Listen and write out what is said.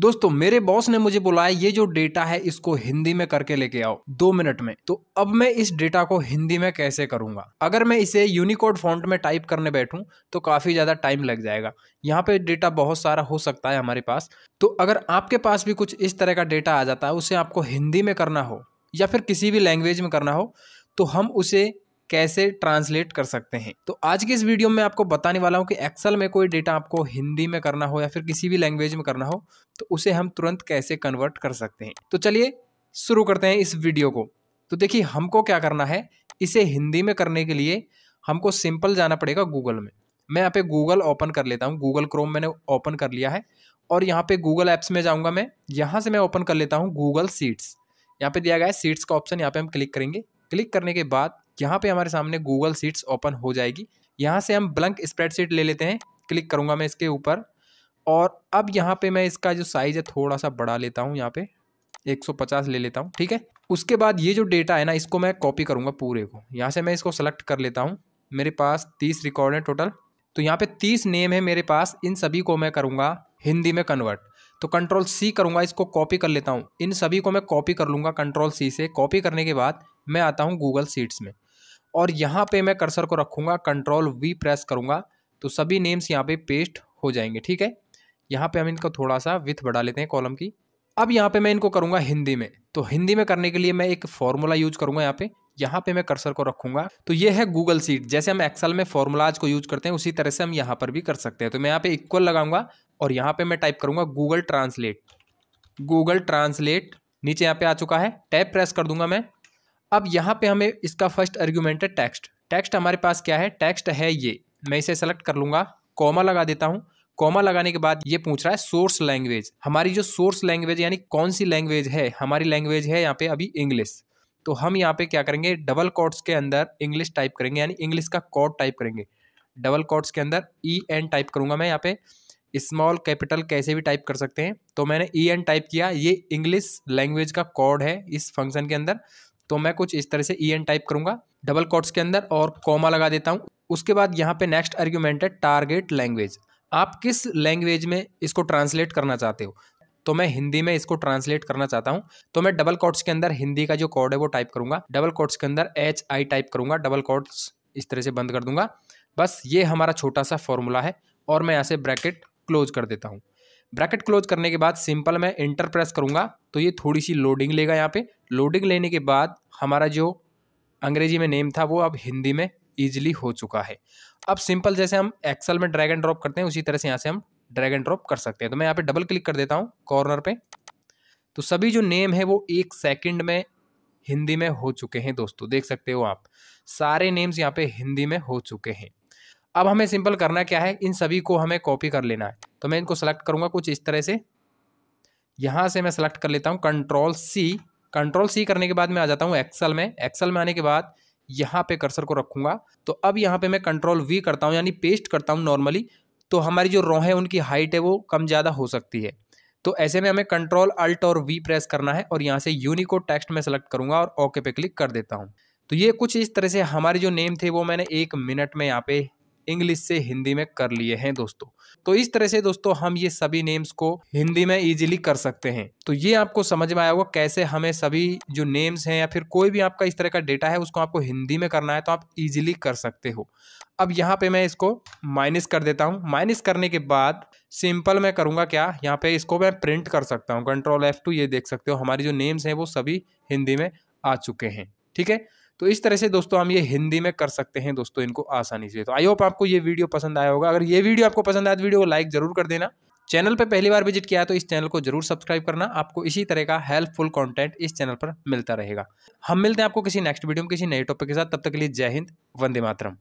दोस्तों मेरे बॉस ने मुझे बुलाया ये जो डेटा है इसको हिंदी में करके लेके आओ दो मिनट में तो अब मैं इस डेटा को हिंदी में कैसे करूंगा अगर मैं इसे यूनिकोड फॉन्ट में टाइप करने बैठूं तो काफ़ी ज़्यादा टाइम लग जाएगा यहाँ पे डेटा बहुत सारा हो सकता है हमारे पास तो अगर आपके पास भी कुछ इस तरह का डेटा आ जाता है उसे आपको हिंदी में करना हो या फिर किसी भी लैंग्वेज में करना हो तो हम उसे कैसे ट्रांसलेट कर सकते हैं तो आज की इस वीडियो में आपको बताने वाला हूँ कि एक्सेल में कोई डेटा आपको हिंदी में करना हो या फिर किसी भी लैंग्वेज में करना हो तो उसे हम तुरंत कैसे कन्वर्ट कर सकते हैं तो चलिए शुरू करते हैं इस वीडियो को तो देखिए हमको क्या करना है इसे हिंदी में करने के लिए हमको सिंपल जाना पड़ेगा गूगल में मैं यहाँ पे गूगल ओपन कर लेता हूँ गूगल क्रोम मैंने ओपन कर लिया है और यहाँ पे गूगल ऐप्स में जाऊँगा मैं यहाँ से मैं ओपन कर लेता हूँ गूगल सीट्स यहाँ पे दिया गया है सीट्स का ऑप्शन यहाँ पे हम क्लिक करेंगे क्लिक करने के बाद यहाँ पे हमारे सामने गूगल सीट्स ओपन हो जाएगी यहाँ से हम ब्लंक स्प्रेडशीट ले लेते हैं क्लिक करूँगा मैं इसके ऊपर और अब यहाँ पे मैं इसका जो साइज़ है थोड़ा सा बढ़ा लेता हूँ यहाँ पे 150 ले लेता हूँ ठीक है उसके बाद ये जो डेटा है ना इसको मैं कॉपी करूँगा पूरे को यहाँ से मैं इसको सेलेक्ट कर लेता हूँ मेरे पास तीस रिकॉर्ड है टोटल तो यहाँ पे तीस नेम है मेरे पास इन सभी को मैं करूँगा हिंदी में कन्वर्ट तो कंट्रोल सी करूँगा इसको कॉपी कर लेता हूँ इन सभी को मैं कॉपी कर लूँगा कंट्रोल सी से कॉपी करने के बाद मैं आता हूँ गूगल सीट्स में और यहाँ पे मैं कर्सर को रखूँगा कंट्रोल वी प्रेस करूँगा तो सभी नेम्स यहाँ पे पेस्ट हो जाएंगे ठीक है यहाँ पे हम इनका थोड़ा सा विथ बढ़ा लेते हैं कॉलम की अब यहाँ पे मैं इनको करूँगा हिंदी में तो हिंदी में करने के लिए मैं एक फॉर्मूला यूज करूँगा यहाँ पे यहाँ पे मैं कर्सर को रखूँगा तो ये है गूगल सीट जैसे हम एक्सल में फॉर्मूलाज को यूज करते हैं उसी तरह से हम यहाँ पर भी कर सकते हैं तो मैं यहाँ पे इक्वल लगाऊंगा और यहाँ पे मैं टाइप करूँगा गूगल ट्रांसलेट गूगल ट्रांसलेट नीचे यहाँ पे आ चुका है टैप प्रेस कर दूंगा मैं अब यहाँ पे हमें इसका फर्स्ट आर्ग्यूमेंट है टेक्स्ट टेक्स्ट हमारे पास क्या है टेक्स्ट है ये मैं इसे सेलेक्ट कर लूँगा कॉमा लगा देता हूँ कॉमा लगाने के बाद ये पूछ रहा है सोर्स लैंग्वेज हमारी जो सोर्स लैंग्वेज यानी कौन सी लैंग्वेज है हमारी लैंग्वेज है यहाँ पे अभी इंग्लिश तो हम यहाँ पे क्या करेंगे डबल कोट्स के अंदर इंग्लिश टाइप करेंगे यानी इंग्लिश का कोड टाइप करेंगे डबल कोट्स के अंदर ई एन टाइप करूँगा मैं यहाँ पे स्मॉल कैपिटल कैसे भी टाइप कर सकते हैं तो मैंने ई एन टाइप किया ये इंग्लिश लैंग्वेज का कोड है इस फंक्शन के अंदर तो मैं कुछ इस तरह से ई एन टाइप करूँगा डबल कोट्स के अंदर और कॉमा लगा देता हूँ उसके बाद यहाँ पे नेक्स्ट आर्ग्यूमेंट है टारगेट लैंग्वेज आप किस लैंग्वेज में इसको ट्रांसलेट करना चाहते हो तो मैं हिंदी में इसको ट्रांसलेट करना चाहता हूँ तो मैं डबल कोट्स के अंदर हिंदी का जो कोड है वो टाइप करूँगा डबल कोट्स के अंदर एच आई टाइप करूंगा डबल कोट्स इस तरह से बंद कर दूंगा बस ये हमारा छोटा सा फॉर्मूला है और मैं यहाँ से ब्रैकेट क्लोज कर देता हूँ ब्रैकेट क्लोज करने के बाद सिंपल मैं इंटर प्रेस करूँगा तो ये थोड़ी सी लोडिंग लेगा यहाँ पे लोडिंग लेने के बाद हमारा जो अंग्रेजी में नेम था वो अब हिंदी में ईजिली हो चुका है अब सिंपल जैसे हम एक्सल में ड्रैगन ड्रॉप करते हैं उसी तरह से यहाँ से हम ड्रैगन ड्रॉप कर सकते हैं तो मैं यहाँ पर डबल क्लिक कर देता हूँ कॉर्नर पर तो सभी जो नेम है वो एक सेकेंड में हिंदी में हो चुके हैं दोस्तों देख सकते हो आप सारे नेम्स यहाँ पे हिंदी में हो चुके हैं अब हमें सिंपल करना क्या है इन सभी को हमें कॉपी कर लेना है तो मैं इनको सेलेक्ट करूंगा कुछ इस तरह से यहाँ से मैं सेलेक्ट कर लेता हूँ कंट्रोल सी कंट्रोल सी करने के बाद मैं आ जाता हूँ एक्सल में एक्सल में आने के बाद यहाँ पे कर्सर को रखूँगा तो अब यहाँ पे मैं कंट्रोल वी करता हूँ यानी पेस्ट करता हूँ नॉर्मली तो हमारी जो रॉ है उनकी हाइट है वो कम ज़्यादा हो सकती है तो ऐसे में हमें कंट्रोल अल्ट और वी प्रेस करना है और यहाँ से यूनिकोड टेक्स्ट में सेलेक्ट करूँगा और ओके पे क्लिक कर देता हूँ तो ये कुछ इस तरह से हमारे जो नेम थे वो मैंने एक मिनट में यहाँ पे इंग्लिश से हिंदी में कर लिए हैं दोस्तों तो इस तरह से दोस्तों हम ये सभी नेम्स को हिंदी में इजीली कर सकते हैं तो ये आपको समझ में आया होगा कैसे हमें सभी जो नेम्स हैं या फिर कोई भी आपका इस तरह का डेटा है उसको आपको हिंदी में करना है तो आप इजीली कर सकते हो अब यहाँ पे मैं इसको माइनस कर देता हूँ माइनस करने के बाद सिंपल मैं करूँगा क्या यहाँ पे इसको मैं प्रिंट कर सकता हूँ कंट्रोल एफ टू ये देख सकते हो हमारी जो नेम्स हैं वो सभी हिंदी में आ चुके हैं ठीक है तो इस तरह से दोस्तों हम ये हिंदी में कर सकते हैं दोस्तों इनको आसानी से तो आई होप आपको ये वीडियो पसंद आया होगा अगर ये वीडियो आपको पसंद आया तो वीडियो को लाइक जरूर कर देना चैनल पर पहली बार विजिट किया तो इस चैनल को जरूर सब्सक्राइब करना आपको इसी तरह का हेल्पफुल कंटेंट इस चैनल पर मिलता रहेगा हम मिलते हैं आपको किसी नेक्स्ट वीडियो में किसी नए टॉपिक के साथ तब तक के लिए जय हिंद वंदे मातरम